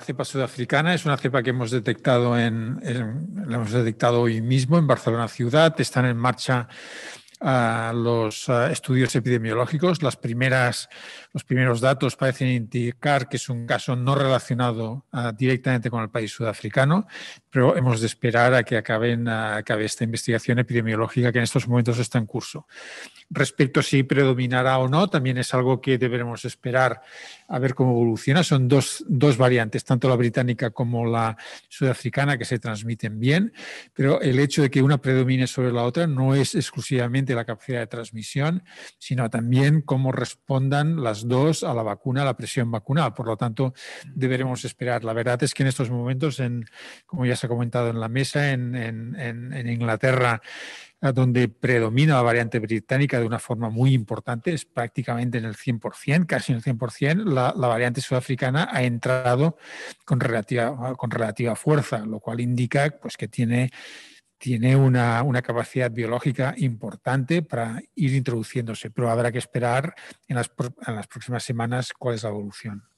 La cepa sudafricana es una cepa que hemos detectado, en, hemos detectado hoy mismo en Barcelona Ciudad. Están en marcha los estudios epidemiológicos. Las los primeros datos parecen indicar que es un caso no relacionado ah, directamente con el país sudafricano, pero hemos de esperar a que acaben, acabe esta investigación epidemiológica que en estos momentos está en curso. Respecto a si predominará o no, también es algo que deberemos esperar a ver cómo evoluciona. Son dos variantes, tanto la británica como la sudafricana, que se transmiten bien, pero el hecho de que una predomine sobre la otra no es exclusivamente la capacidad de transmisión, sino también cómo respondan las dos a la vacuna, a la presión vacunal. Por lo tanto, deberemos esperar. La verdad es que en estos momentos, en, como ya se ha comentado en la mesa, en, en, en Inglaterra, donde predomina la variante británica de una forma muy importante, es prácticamente en el 100%, casi en el 100%, la, variante sudafricana ha entrado con relativa, con relativa fuerza, lo cual indica pues, que tiene tiene una, una, capacidad biológica importante para ir introduciéndose, pero habrá que esperar en las, en las próximas semanas cuál es la evolución.